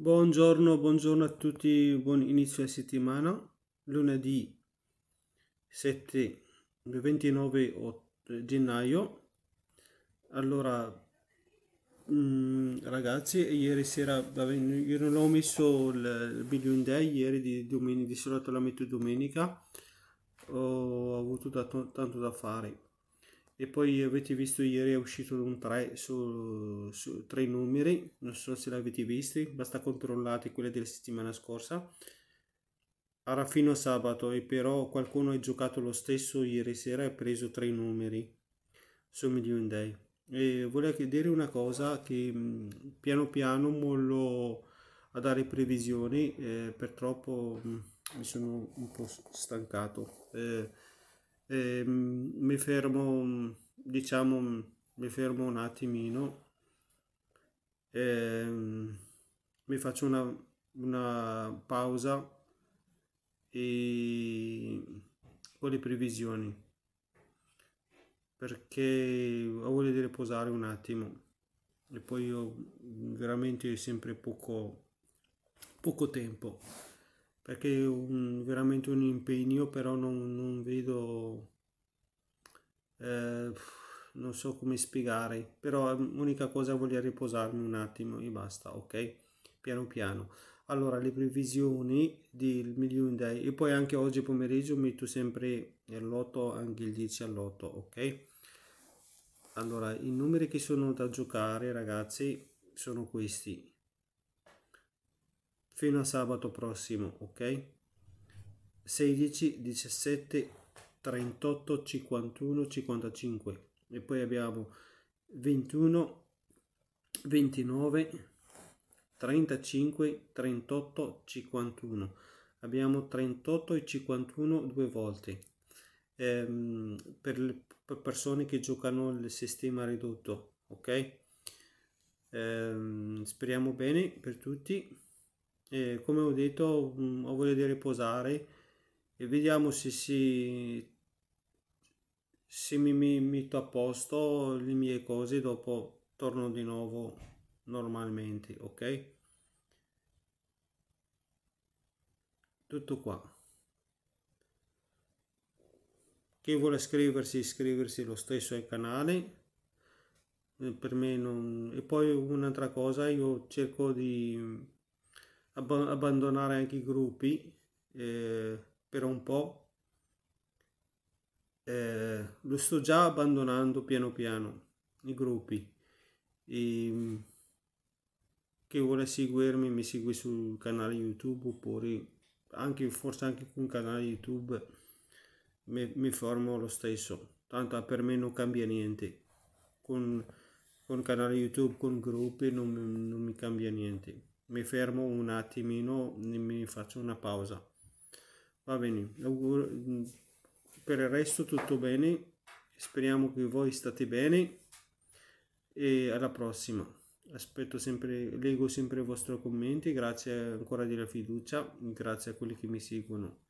Buongiorno, buongiorno, a tutti, buon inizio di settimana. Lunedì 7, 29 gennaio. Allora, mh, mm, ragazzi, ieri sera io non ho messo il video in Day, ieri di, domenica, di solito la metto domenica. Ho avuto da, tanto da fare e poi avete visto ieri è uscito un 3 su, su tre numeri non so se l'avete visti basta controllate quelle della settimana scorsa era fino a sabato e però qualcuno ha giocato lo stesso ieri sera e ha preso 3 numeri su Million Day e volevo dire una cosa che mm, piano piano mollo a dare previsioni eh, purtroppo mm, mi sono un po' stancato eh, eh, mi fermo diciamo mi fermo un attimino eh, mi faccio una, una pausa e con le previsioni perché ho voglia di riposare un attimo e poi io veramente sempre poco poco tempo perché è un, veramente un impegno, però non, non vedo... Eh, non so come spiegare, però l'unica cosa voglio riposarmi un attimo e basta, ok? Piano piano. Allora, le previsioni del Million Day e poi anche oggi pomeriggio metto sempre il anche il 10 all'8, ok? Allora, i numeri che sono da giocare, ragazzi, sono questi fino a sabato prossimo, ok? 16, 17, 38, 51, 55 e poi abbiamo 21, 29, 35, 38, 51. Abbiamo 38 e 51 due volte ehm, per le persone che giocano il sistema ridotto, ok? Ehm, speriamo bene per tutti e come ho detto mm, ho voglia di riposare e vediamo se si se mi metto a posto le mie cose dopo torno di nuovo normalmente ok tutto qua chi vuole iscriversi iscriversi lo stesso al canale eh, per me non e poi un'altra cosa io cerco di abb- abbandonare anche i gruppi eh, per un po'. Eh, lo sto già abbandonando piano piano i gruppi. E, ehm, chi vuole seguirmi mi segui sul canale YouTube oppure anche, forse anche con canale YouTube mi, mi formo lo stesso. Tanto per me non cambia niente. Con, con canale YouTube, con gruppi non, non mi cambia niente mi fermo un attimino, mi faccio una pausa. Va bene, mm, per il resto tutto bene, speriamo che voi state bene e alla prossima. Aspetto sempre, leggo sempre i vostri commenti, grazie ancora della fiducia, grazie a quelli che mi seguono,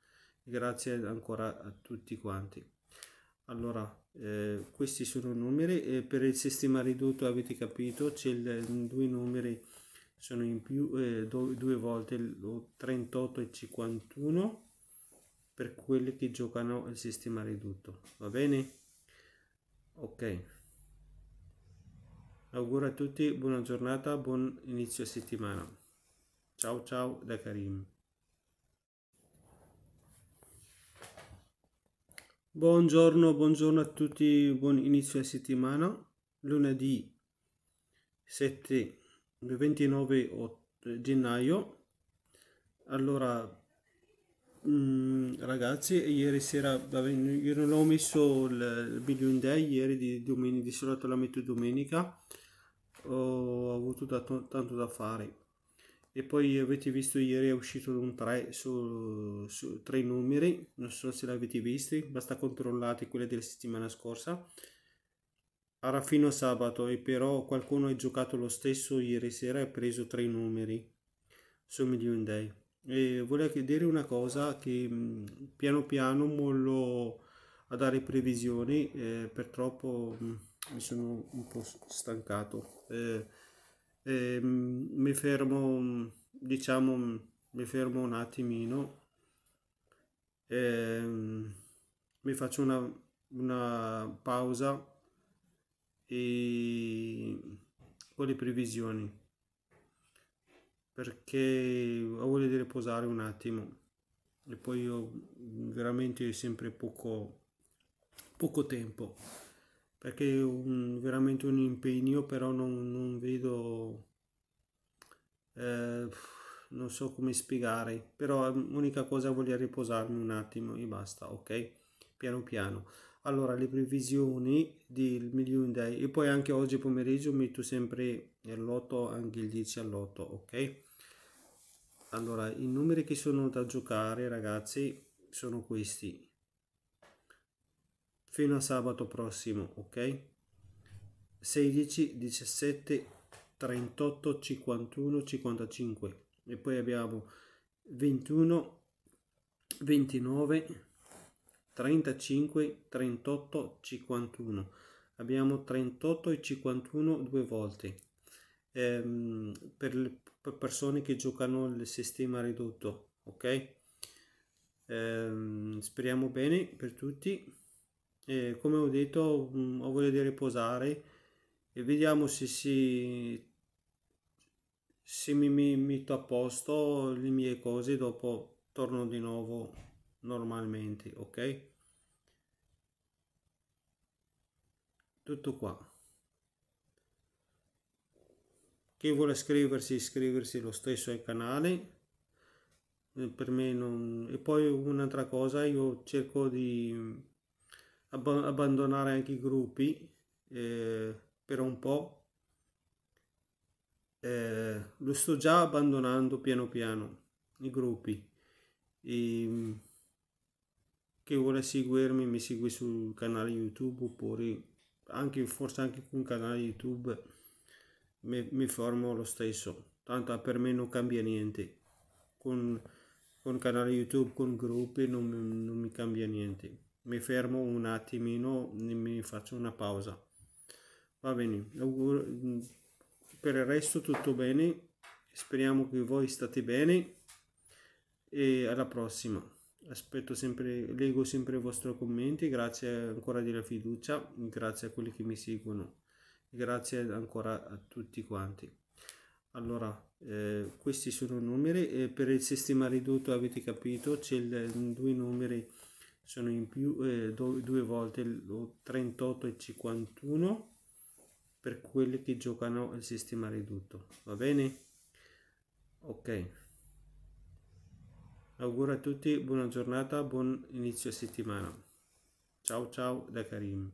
grazie ancora a tutti quanti. Allora, eh, questi sono i numeri, eh, per il sistema ridotto avete capito, c'è il, mm, due numeri sono in più eh, do, due volte lo 38 e 51 per quelli che giocano il sistema ridotto va bene ok auguro a tutti buona giornata buon inizio settimana ciao ciao da Karim buongiorno buongiorno a tutti buon inizio settimana lunedì 7 29 gennaio allora mh, mm, ragazzi ieri sera vabbè, io non ho messo il video billion day ieri di domenica di solito la metto domenica ho avuto da tanto da fare e poi avete visto ieri è uscito un 3 su, su tre numeri non so se l'avete visti basta controllate quelle della settimana scorsa era fino sabato e però qualcuno ha giocato lo stesso ieri sera e ha preso tre numeri su Million Day. E volevo dire una cosa che mm, piano piano mollo a dare previsioni, eh, purtroppo mh, mm, mi sono un po' stancato. Eh, eh, mm, mi fermo, diciamo, mi fermo un attimino. Ehm, mi faccio una, una pausa e con le previsioni perché ho voglia di riposare un attimo e poi io veramente sempre poco poco tempo perché è un, veramente un impegno però non, non vedo eh, non so come spiegare però l'unica eh, cosa voglio riposarmi un attimo e basta ok piano piano. Allora, le previsioni del Million Day e poi anche oggi pomeriggio metto sempre il lotto, anche il 10 al ok? Allora, i numeri che sono da giocare, ragazzi, sono questi. Fino a sabato prossimo, ok? 16, 17, 38, 51, 55 e poi abbiamo 21, 29, 35, 38, 51. Abbiamo 38 e 51 due volte. Ehm, per le persone che giocano il sistema ridotto, ok? Ehm, speriamo bene per tutti. E come ho detto, mm, ho voglia di riposare e vediamo se si se mi metto a posto le mie cose dopo torno di nuovo normalmente ok tutto qua chi vuole iscriversi iscriversi lo stesso al canale eh, per me non e poi un'altra cosa io cerco di abba abbandonare anche i gruppi eh, per un po eh, lo sto già abbandonando piano piano i gruppi e, chi vuole seguirmi mi segui sul canale youtube oppure anche, forse anche con un canale YouTube mi, mi formo lo stesso, tanto per me non cambia niente. Con, con canale YouTube, con gruppi, non, non, mi cambia niente. Mi fermo un attimino, mi faccio una pausa. Va bene, per il resto tutto bene, speriamo che voi state bene e alla prossima aspetto sempre, leggo sempre i vostri commenti, grazie ancora della fiducia, grazie a quelli che mi seguono, grazie ancora a tutti quanti. Allora, eh, questi sono i numeri, eh, per il sistema ridotto avete capito, c'è il, mm, due numeri sono in più, eh, do, due volte 38 e 51 per quelli che giocano il sistema ridotto, va bene? Ok. Auguro a tutti buona giornata, buon inizio settimana. Ciao ciao da Karim.